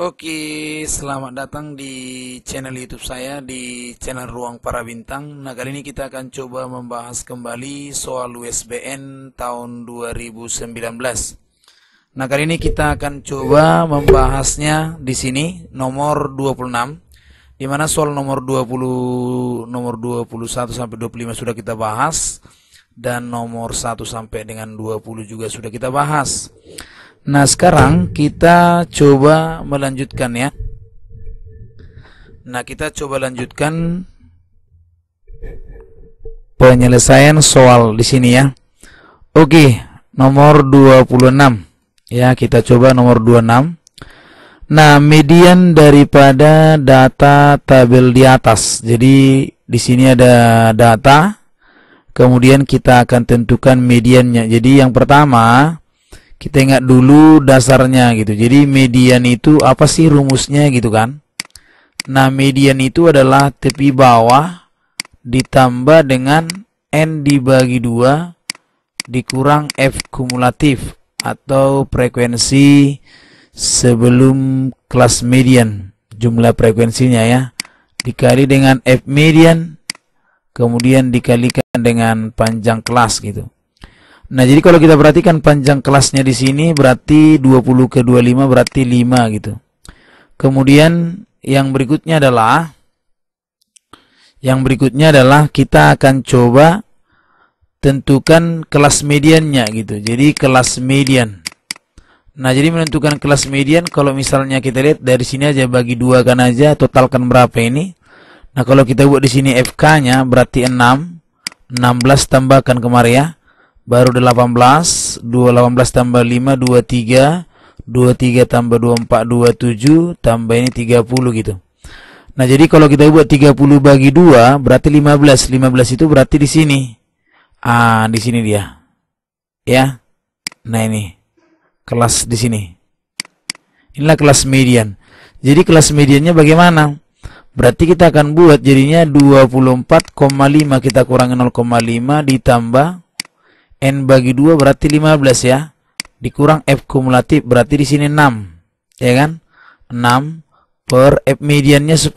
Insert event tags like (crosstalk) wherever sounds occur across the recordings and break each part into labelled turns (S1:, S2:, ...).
S1: Oke, selamat datang di channel YouTube saya di channel Ruang Para Bintang. Nah, kali ini kita akan coba membahas kembali soal USBN tahun 2019. Nah, kali ini kita akan coba membahasnya di sini nomor 26 di mana soal nomor 20 nomor 21 sampai 25 sudah kita bahas dan nomor 1 sampai dengan 20 juga sudah kita bahas. Nah sekarang kita coba melanjutkan ya Nah kita coba lanjutkan penyelesaian soal di sini ya Oke nomor 26 ya kita coba nomor 26 Nah median daripada data tabel di atas Jadi di sini ada data Kemudian kita akan tentukan mediannya Jadi yang pertama kita ingat dulu dasarnya gitu. Jadi median itu apa sih rumusnya gitu kan? Nah, median itu adalah tepi bawah ditambah dengan n dibagi 2 dikurang f kumulatif atau frekuensi sebelum kelas median. Jumlah frekuensinya ya. Dikali dengan f median kemudian dikalikan dengan panjang kelas gitu. Nah, jadi kalau kita perhatikan panjang kelasnya di sini berarti 20 ke 25 berarti 5 gitu. Kemudian yang berikutnya adalah yang berikutnya adalah kita akan coba tentukan kelas mediannya gitu. Jadi kelas median. Nah, jadi menentukan kelas median kalau misalnya kita lihat dari sini aja bagi dua kan aja totalkan berapa ini. Nah, kalau kita buat di sini FK-nya berarti 6. 16 tambahkan kemari ya baru 18 18 tambah 5 23 23 tambah 24 27 tambah ini 30 gitu nah jadi kalau kita buat 30 bagi 2 berarti 15 15 itu berarti di sini ah di sini dia ya nah ini kelas di sini inilah kelas median jadi kelas mediannya bagaimana berarti kita akan buat jadinya 24,5 kita kurangi 0,5 ditambah N bagi 2 berarti 15 ya. Dikurang F kumulatif berarti di sini 6. Ya kan? 6 per F mediannya 10.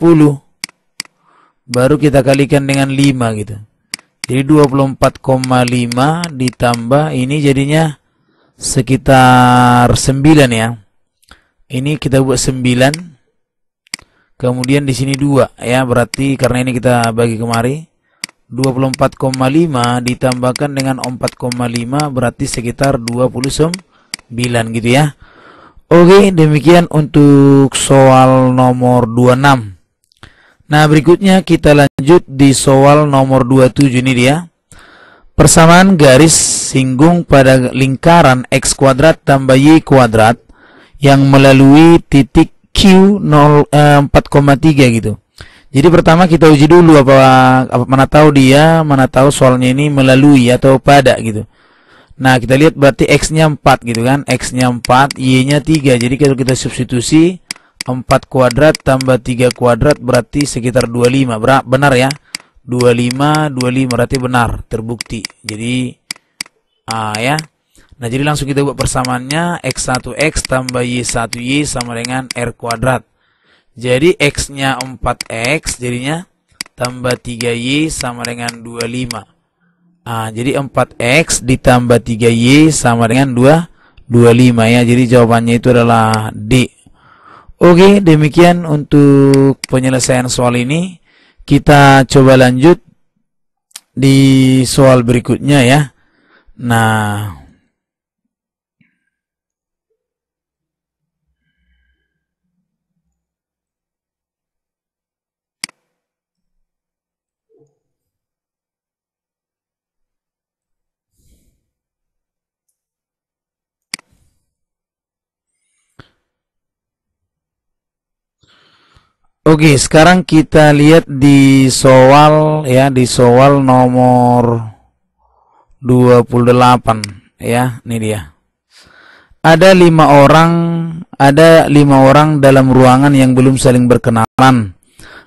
S1: Baru kita kalikan dengan 5 gitu. Jadi 24,5 ditambah ini jadinya sekitar 9 ya. Ini kita buat 9. Kemudian di sini 2 ya, berarti karena ini kita bagi kemari. 24,5 ditambahkan dengan 4,5 berarti sekitar 29 gitu ya. Oke, demikian untuk soal nomor 26. Nah, berikutnya kita lanjut di soal nomor 27 ini dia. Persamaan garis singgung pada lingkaran X kuadrat tambah Y kuadrat yang melalui titik Q 4,3 eh, gitu. Jadi pertama kita uji dulu apa, apa mana tahu dia, mana tahu soalnya ini melalui atau pada gitu. Nah, kita lihat berarti x-nya 4 gitu kan. X-nya 4, y-nya 3. Jadi kalau kita substitusi 4 kuadrat tambah 3 kuadrat berarti sekitar 25. Benar ya? 25 25 berarti benar, terbukti. Jadi ah ya. Nah, jadi langsung kita buat persamaannya x1x tambah y1y sama dengan r kuadrat jadi X-nya 4X jadinya tambah 3Y sama dengan 25. Nah, jadi 4X ditambah 3Y sama dengan 2, 25 ya. Jadi jawabannya itu adalah D. Oke, demikian untuk penyelesaian soal ini. Kita coba lanjut di soal berikutnya ya. Nah... Oke, sekarang kita lihat di soal ya, di soal nomor 28 ya, ini dia. Ada lima orang, ada lima orang dalam ruangan yang belum saling berkenalan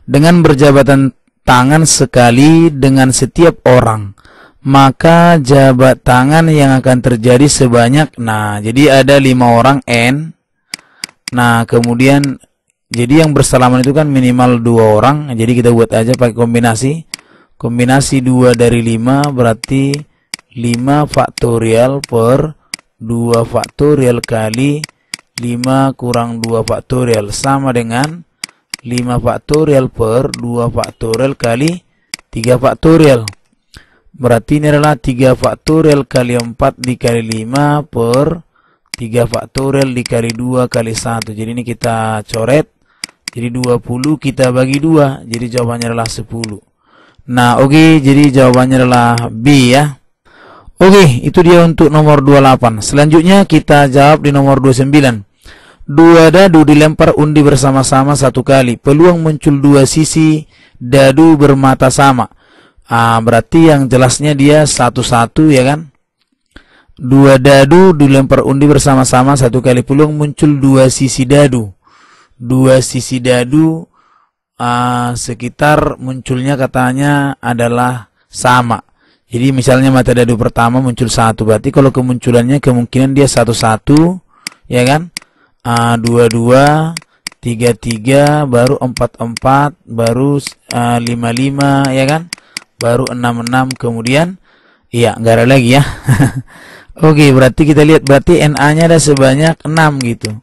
S1: dengan berjabatan tangan sekali dengan setiap orang. Maka jabat tangan yang akan terjadi sebanyak nah, jadi ada lima orang N. Nah, kemudian jadi yang bersalaman itu kan minimal dua orang. Jadi kita buat aja pakai kombinasi. Kombinasi dua dari lima berarti lima faktorial per dua faktorial kali lima kurang dua faktorial sama dengan lima faktorial per dua faktorial kali tiga faktorial. Berarti ini adalah tiga faktorial kali empat dikali lima per tiga faktorial dikali dua kali satu. Jadi ini kita coret jadi 20 kita bagi 2, jadi jawabannya adalah 10. Nah, oke, okay, jadi jawabannya adalah B ya. Oke, okay, itu dia untuk nomor 28. Selanjutnya kita jawab di nomor 29. Dua dadu dilempar undi bersama-sama satu kali. Peluang muncul dua sisi dadu bermata sama. Ah, berarti yang jelasnya dia satu-satu ya kan? Dua dadu dilempar undi bersama-sama satu kali. Peluang muncul dua sisi dadu dua sisi dadu uh, sekitar munculnya katanya adalah sama. Jadi misalnya mata dadu pertama muncul satu, berarti kalau kemunculannya kemungkinan dia satu-satu, ya kan? Eh, dua-dua, tiga-tiga, baru empat-empat, baru uh, lima-lima, ya kan? Baru enam-enam, kemudian, iya nggak ada lagi ya. (laughs) Oke, berarti kita lihat berarti NA-nya ada sebanyak enam gitu.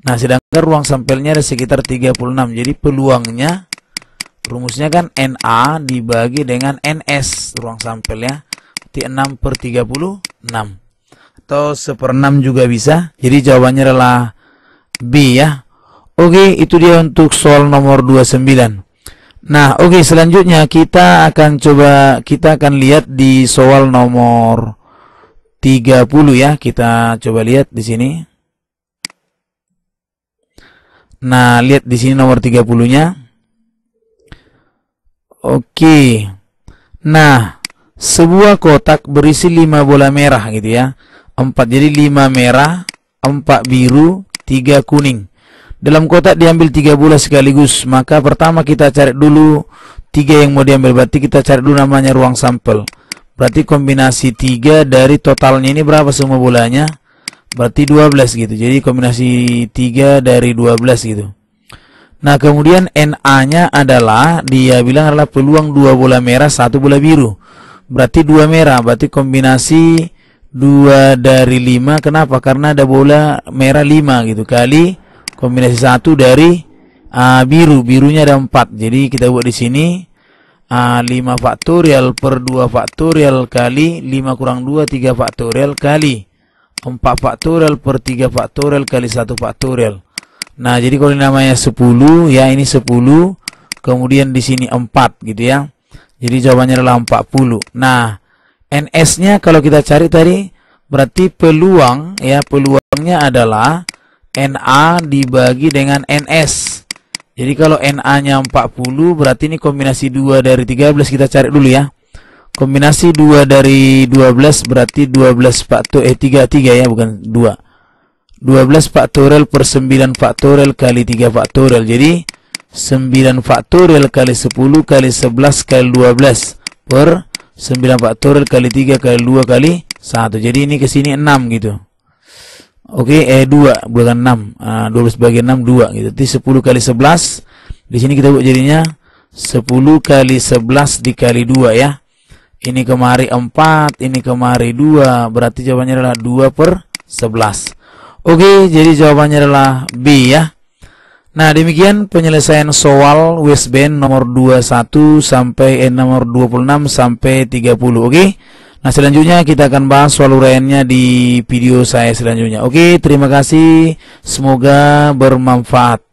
S1: Nah, sedangkan ruang sampelnya ada sekitar 36. Jadi peluangnya rumusnya kan NA dibagi dengan NS ruang sampelnya. t 6 per 36. Atau 1 6 juga bisa. Jadi jawabannya adalah B ya. Oke, itu dia untuk soal nomor 29. Nah, oke selanjutnya kita akan coba kita akan lihat di soal nomor 30 ya. Kita coba lihat di sini. Nah, lihat di sini nomor 30-nya. Oke. Nah, sebuah kotak berisi 5 bola merah gitu ya. 4 jadi 5 merah, 4 biru, 3 kuning. Dalam kotak diambil 3 bola sekaligus, maka pertama kita cari dulu 3 yang mau diambil, berarti kita cari dulu namanya ruang sampel. Berarti kombinasi 3 dari totalnya ini berapa semua bolanya? Berarti 12 gitu. Jadi kombinasi 3 dari 12 gitu. Nah, kemudian NA-nya adalah dia bilang adalah peluang 2 bola merah, 1 bola biru. Berarti 2 merah, berarti kombinasi 2 dari 5. Kenapa? Karena ada bola merah 5 gitu kali kombinasi 1 dari uh, biru. Birunya ada 4. Jadi kita buat di sini uh, ah, 5 faktorial per 2 faktorial kali 5 kurang 2 3 faktorial kali 4 faktorial per 3 faktorial kali 1 faktorial. Nah, jadi kalau ini namanya 10 ya ini 10, kemudian di sini 4 gitu ya. Jadi jawabannya adalah 40. Nah, NS-nya kalau kita cari tadi berarti peluang ya peluangnya adalah NA dibagi dengan NS. Jadi kalau NA-nya 40 berarti ini kombinasi 2 dari 13 kita cari dulu ya kombinasi 2 dari 12 berarti 12 faktor eh 3 3 ya bukan 2 12 faktorial per 9 faktorial kali 3 faktorial jadi 9 faktorial kali 10 kali 11 kali 12 per 9 faktorial kali 3 kali 2 kali 1 jadi ini ke sini 6 gitu Oke, okay, eh 2 bukan 6. Uh, 12 bagi 6 2 gitu. Jadi 10 kali 11. Di sini kita buat jadinya 10 kali 11 dikali 2 ya. Ini kemari 4, ini kemari 2. Berarti jawabannya adalah 2 per 11. Oke, jadi jawabannya adalah B ya. Nah, demikian penyelesaian soal Westband nomor 21 sampai eh, nomor 26 sampai 30. Oke. Nah, selanjutnya kita akan bahas soal uraiannya di video saya selanjutnya. Oke, terima kasih. Semoga bermanfaat.